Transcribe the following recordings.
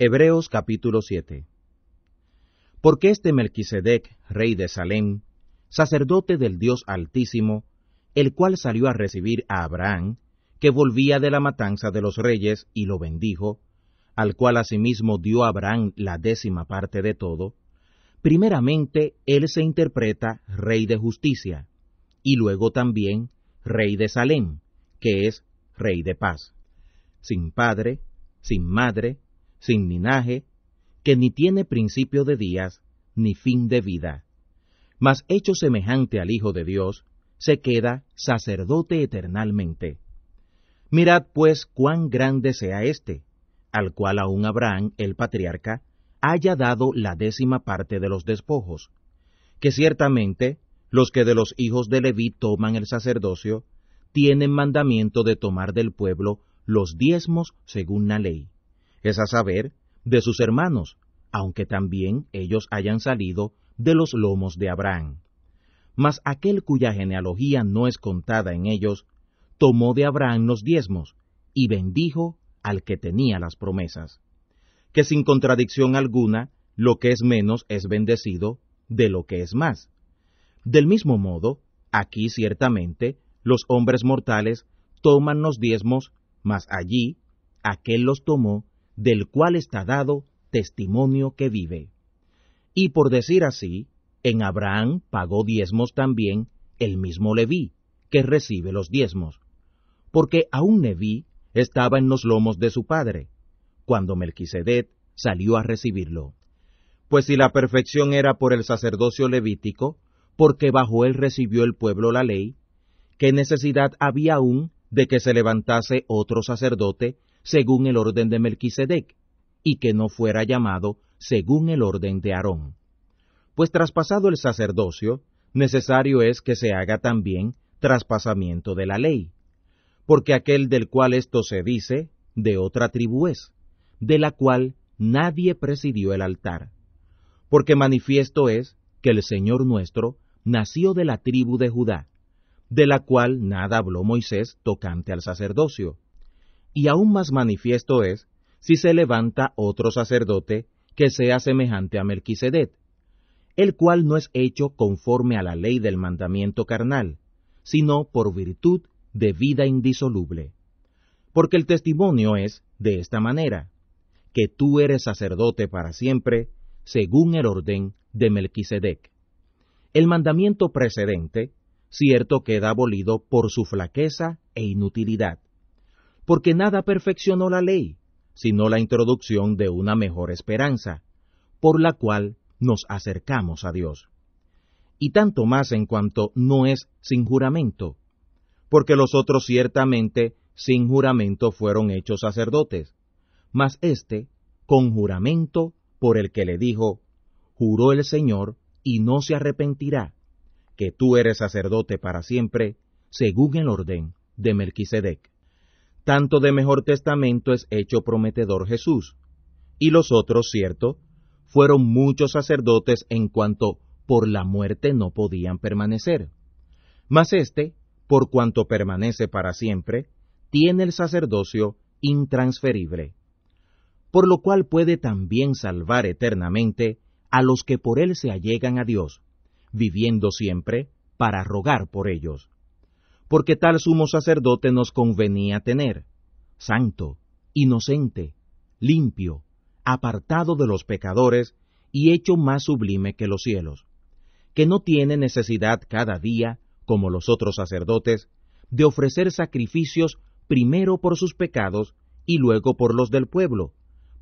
Hebreos capítulo 7 Porque este Melquisedec, rey de Salem, sacerdote del Dios Altísimo, el cual salió a recibir a Abraham, que volvía de la matanza de los reyes, y lo bendijo, al cual asimismo dio Abraham la décima parte de todo, primeramente él se interpreta rey de justicia, y luego también rey de Salem, que es rey de paz, sin padre, sin madre, sin linaje, que ni tiene principio de días, ni fin de vida. Mas hecho semejante al Hijo de Dios, se queda sacerdote eternalmente. Mirad pues cuán grande sea éste, al cual aun Abraham, el patriarca, haya dado la décima parte de los despojos, que ciertamente los que de los hijos de Leví toman el sacerdocio, tienen mandamiento de tomar del pueblo los diezmos según la ley es a saber, de sus hermanos, aunque también ellos hayan salido de los lomos de Abraham. Mas aquel cuya genealogía no es contada en ellos, tomó de Abraham los diezmos, y bendijo al que tenía las promesas. Que sin contradicción alguna, lo que es menos es bendecido de lo que es más. Del mismo modo, aquí ciertamente, los hombres mortales toman los diezmos, mas allí, aquel los tomó del cual está dado testimonio que vive. Y por decir así, en Abraham pagó diezmos también el mismo Leví, que recibe los diezmos, porque aún Leví estaba en los lomos de su padre, cuando Melquisedet salió a recibirlo. Pues si la perfección era por el sacerdocio levítico, porque bajo él recibió el pueblo la ley, ¿qué necesidad había aún de que se levantase otro sacerdote según el orden de Melquisedec, y que no fuera llamado según el orden de Aarón. Pues traspasado el sacerdocio, necesario es que se haga también traspasamiento de la ley, porque aquel del cual esto se dice, de otra tribu es, de la cual nadie presidió el altar. Porque manifiesto es que el Señor nuestro nació de la tribu de Judá, de la cual nada habló Moisés tocante al sacerdocio y aún más manifiesto es si se levanta otro sacerdote que sea semejante a Melquisedec, el cual no es hecho conforme a la ley del mandamiento carnal, sino por virtud de vida indisoluble. Porque el testimonio es de esta manera, que tú eres sacerdote para siempre, según el orden de Melquisedec. El mandamiento precedente, cierto queda abolido por su flaqueza e inutilidad, porque nada perfeccionó la ley, sino la introducción de una mejor esperanza, por la cual nos acercamos a Dios. Y tanto más en cuanto no es sin juramento, porque los otros ciertamente sin juramento fueron hechos sacerdotes, mas éste con juramento por el que le dijo, juró el Señor y no se arrepentirá, que tú eres sacerdote para siempre, según el orden de Melquisedec tanto de mejor testamento es hecho prometedor Jesús. Y los otros, cierto, fueron muchos sacerdotes en cuanto por la muerte no podían permanecer. Mas éste, por cuanto permanece para siempre, tiene el sacerdocio intransferible, por lo cual puede también salvar eternamente a los que por él se allegan a Dios, viviendo siempre para rogar por ellos porque tal sumo sacerdote nos convenía tener, santo, inocente, limpio, apartado de los pecadores y hecho más sublime que los cielos, que no tiene necesidad cada día, como los otros sacerdotes, de ofrecer sacrificios primero por sus pecados y luego por los del pueblo,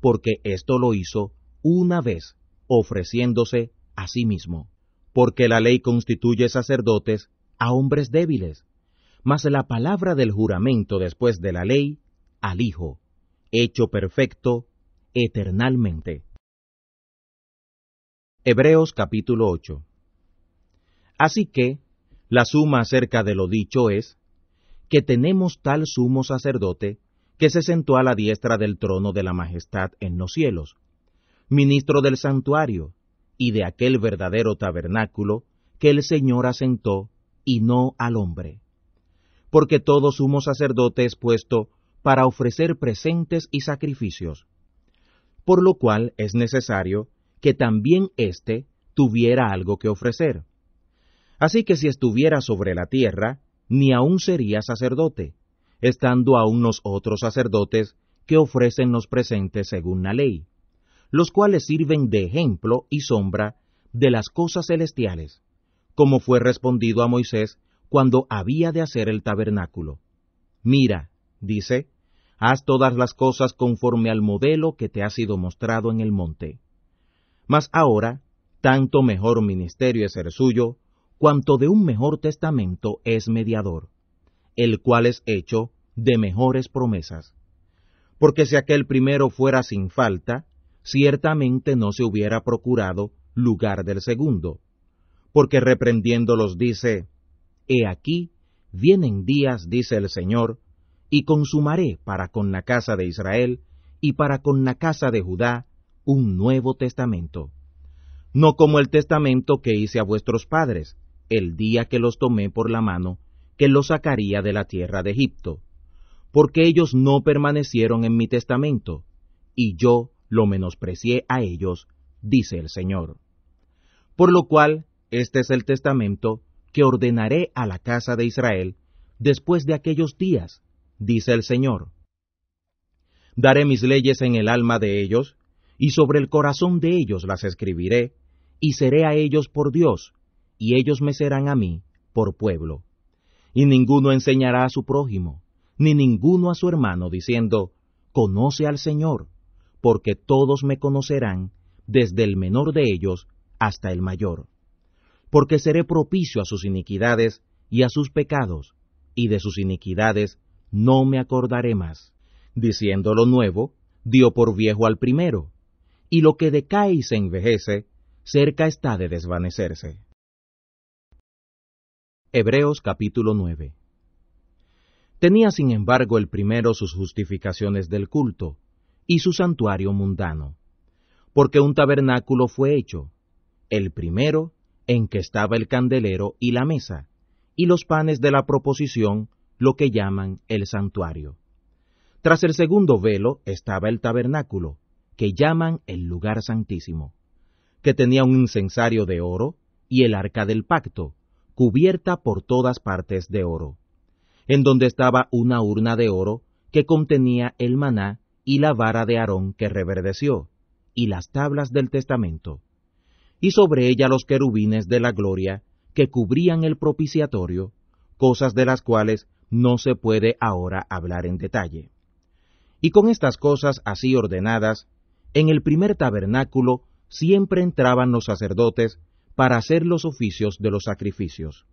porque esto lo hizo una vez, ofreciéndose a sí mismo. Porque la ley constituye sacerdotes a hombres débiles, mas la palabra del juramento después de la ley, al Hijo, hecho perfecto eternalmente. Hebreos capítulo 8 Así que, la suma acerca de lo dicho es, que tenemos tal sumo sacerdote, que se sentó a la diestra del trono de la majestad en los cielos, ministro del santuario, y de aquel verdadero tabernáculo que el Señor asentó, y no al hombre porque todo sumo sacerdote es puesto para ofrecer presentes y sacrificios. Por lo cual es necesario que también éste tuviera algo que ofrecer. Así que si estuviera sobre la tierra, ni aún sería sacerdote, estando aún los otros sacerdotes que ofrecen los presentes según la ley, los cuales sirven de ejemplo y sombra de las cosas celestiales, como fue respondido a Moisés cuando había de hacer el tabernáculo. Mira, dice, haz todas las cosas conforme al modelo que te ha sido mostrado en el monte. Mas ahora, tanto mejor ministerio es el suyo, cuanto de un mejor testamento es mediador, el cual es hecho de mejores promesas. Porque si aquel primero fuera sin falta, ciertamente no se hubiera procurado lugar del segundo. Porque reprendiéndolos dice, He aquí, vienen días, dice el Señor, y consumaré para con la casa de Israel y para con la casa de Judá un nuevo testamento. No como el testamento que hice a vuestros padres, el día que los tomé por la mano, que los sacaría de la tierra de Egipto, porque ellos no permanecieron en mi testamento, y yo lo menosprecié a ellos, dice el Señor. Por lo cual, este es el testamento ordenaré a la casa de Israel después de aquellos días, dice el Señor. Daré mis leyes en el alma de ellos, y sobre el corazón de ellos las escribiré, y seré a ellos por Dios, y ellos me serán a mí por pueblo. Y ninguno enseñará a su prójimo, ni ninguno a su hermano, diciendo, Conoce al Señor, porque todos me conocerán, desde el menor de ellos hasta el mayor porque seré propicio a sus iniquidades y a sus pecados, y de sus iniquidades no me acordaré más. Diciendo lo nuevo, dio por viejo al primero, y lo que decae y se envejece, cerca está de desvanecerse. Hebreos capítulo 9 Tenía sin embargo el primero sus justificaciones del culto, y su santuario mundano, porque un tabernáculo fue hecho, el primero en que estaba el candelero y la mesa, y los panes de la proposición, lo que llaman el santuario. Tras el segundo velo estaba el tabernáculo, que llaman el lugar santísimo, que tenía un incensario de oro y el arca del pacto, cubierta por todas partes de oro, en donde estaba una urna de oro que contenía el maná y la vara de Aarón que reverdeció, y las tablas del testamento y sobre ella los querubines de la gloria que cubrían el propiciatorio, cosas de las cuales no se puede ahora hablar en detalle. Y con estas cosas así ordenadas, en el primer tabernáculo siempre entraban los sacerdotes para hacer los oficios de los sacrificios.